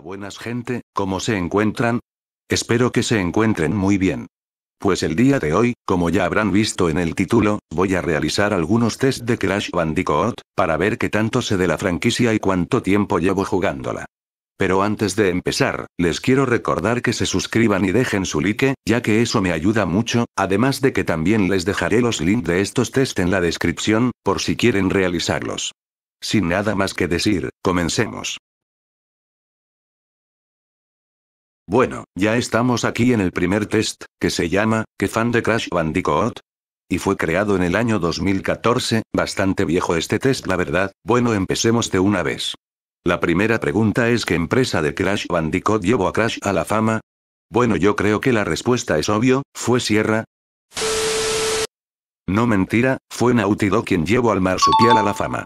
buenas gente, ¿cómo se encuentran? Espero que se encuentren muy bien. Pues el día de hoy, como ya habrán visto en el título, voy a realizar algunos test de Crash Bandicoot, para ver qué tanto sé de la franquicia y cuánto tiempo llevo jugándola. Pero antes de empezar, les quiero recordar que se suscriban y dejen su like, ya que eso me ayuda mucho, además de que también les dejaré los links de estos test en la descripción, por si quieren realizarlos. Sin nada más que decir, comencemos. Bueno, ya estamos aquí en el primer test, que se llama, ¿Qué fan de Crash Bandicoot? Y fue creado en el año 2014, bastante viejo este test la verdad, bueno empecemos de una vez. La primera pregunta es ¿qué empresa de Crash Bandicoot llevó a Crash a la fama? Bueno yo creo que la respuesta es obvio, fue Sierra. No mentira, fue Naughty quien llevó al marsupial a la fama.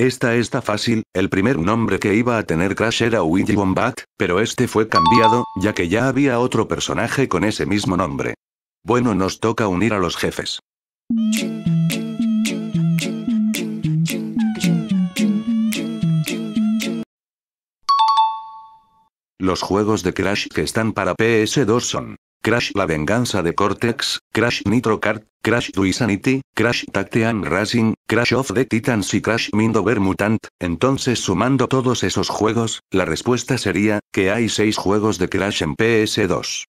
Esta está fácil, el primer nombre que iba a tener Crash era Willy Wombat, pero este fue cambiado, ya que ya había otro personaje con ese mismo nombre. Bueno nos toca unir a los jefes. Los juegos de Crash que están para PS2 son Crash La Venganza de Cortex, Crash Nitro Kart, Crash Duisanity, Crash Tactean Racing, Crash of the Titans y Crash Mindover Mutant, entonces sumando todos esos juegos, la respuesta sería, que hay 6 juegos de Crash en PS2.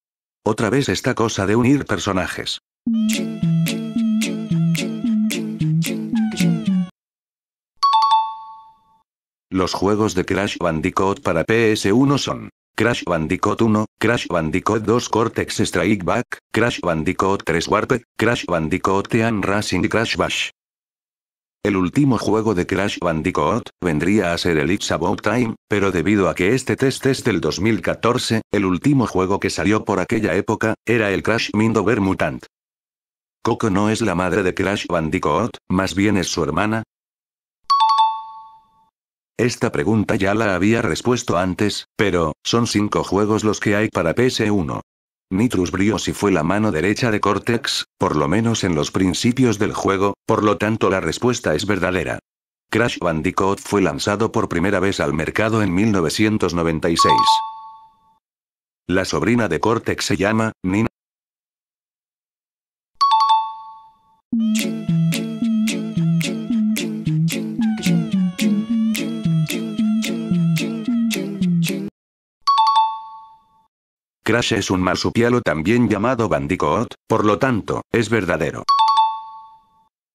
Otra vez esta cosa de unir personajes. Los juegos de Crash Bandicoot para PS1 son Crash Bandicoot 1, Crash Bandicoot 2 Cortex Strike Back, Crash Bandicoot 3 Warped, Crash Bandicoot Team Racing y Crash Bash. El último juego de Crash Bandicoot vendría a ser el About Time, pero debido a que este test es del 2014, el último juego que salió por aquella época era el Crash Mindover Mutant. Coco no es la madre de Crash Bandicoot, más bien es su hermana, esta pregunta ya la había respuesto antes, pero, son cinco juegos los que hay para PS1. Nitrus si fue la mano derecha de Cortex, por lo menos en los principios del juego, por lo tanto la respuesta es verdadera. Crash Bandicoot fue lanzado por primera vez al mercado en 1996. La sobrina de Cortex se llama, Nina Crash es un marsupialo también llamado Bandicoot, por lo tanto, es verdadero.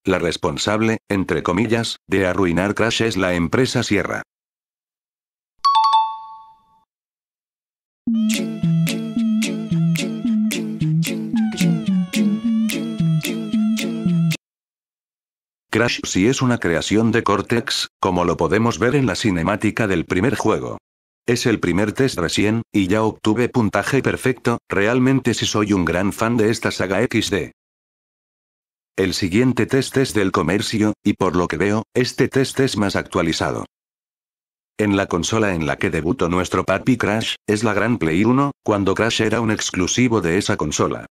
La responsable, entre comillas, de arruinar Crash es la empresa Sierra. Crash sí es una creación de Cortex, como lo podemos ver en la cinemática del primer juego. Es el primer test recién, y ya obtuve puntaje perfecto, realmente si sí soy un gran fan de esta saga XD. El siguiente test es del comercio, y por lo que veo, este test es más actualizado. En la consola en la que debutó nuestro papi Crash, es la Gran Play 1, cuando Crash era un exclusivo de esa consola.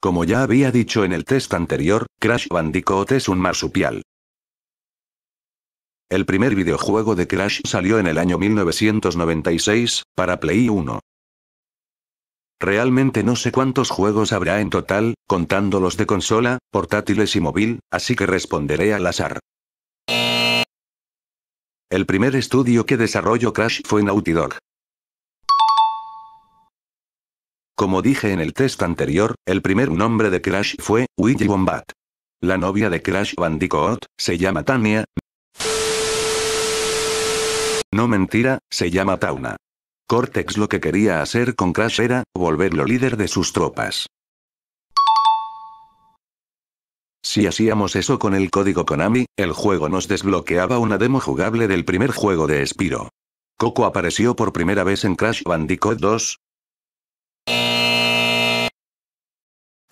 Como ya había dicho en el test anterior, Crash Bandicoot es un marsupial. El primer videojuego de Crash salió en el año 1996, para Play 1. Realmente no sé cuántos juegos habrá en total, contando los de consola, portátiles y móvil, así que responderé al azar. El primer estudio que desarrolló Crash fue Naughty Dog. Como dije en el test anterior, el primer nombre de Crash fue Ouija Bombat. La novia de Crash Bandicoot se llama Tania, no mentira, se llama Tauna. Cortex lo que quería hacer con Crash era volverlo líder de sus tropas. Si hacíamos eso con el código Konami, el juego nos desbloqueaba una demo jugable del primer juego de Spiro. Coco apareció por primera vez en Crash Bandicoot 2.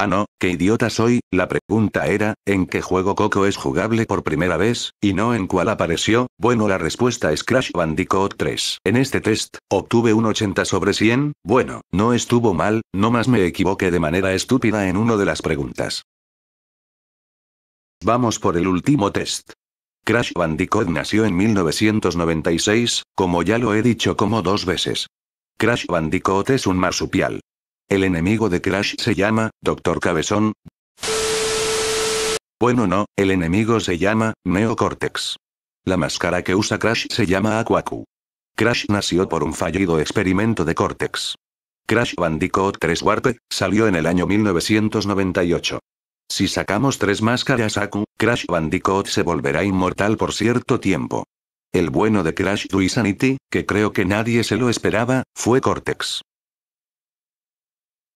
Ah no, qué idiota soy, la pregunta era, ¿en qué juego Coco es jugable por primera vez, y no en cuál apareció? Bueno la respuesta es Crash Bandicoot 3. En este test, obtuve un 80 sobre 100, bueno, no estuvo mal, no más me equivoqué de manera estúpida en una de las preguntas. Vamos por el último test. Crash Bandicoot nació en 1996, como ya lo he dicho como dos veces. Crash Bandicoot es un marsupial. El enemigo de Crash se llama, Doctor Cabezón. Bueno no, el enemigo se llama, Neocortex. La máscara que usa Crash se llama Aquaku. Crash nació por un fallido experimento de Cortex. Crash Bandicoot 3 Warp, salió en el año 1998. Si sacamos tres máscaras Aku, Crash Bandicoot se volverá inmortal por cierto tiempo. El bueno de Crash Sanity, que creo que nadie se lo esperaba, fue Cortex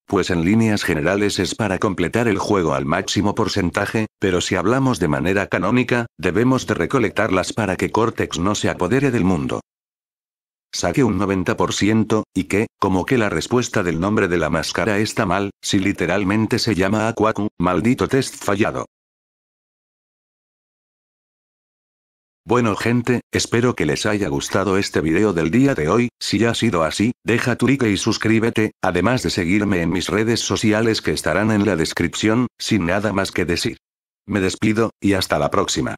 pues en líneas generales es para completar el juego al máximo porcentaje, pero si hablamos de manera canónica, debemos de recolectarlas para que Cortex no se apodere del mundo. Saque un 90%, y que, como que la respuesta del nombre de la máscara está mal, si literalmente se llama Aquaku, maldito test fallado. Bueno gente, espero que les haya gustado este video del día de hoy, si ha sido así, deja tu like y suscríbete, además de seguirme en mis redes sociales que estarán en la descripción, sin nada más que decir. Me despido, y hasta la próxima.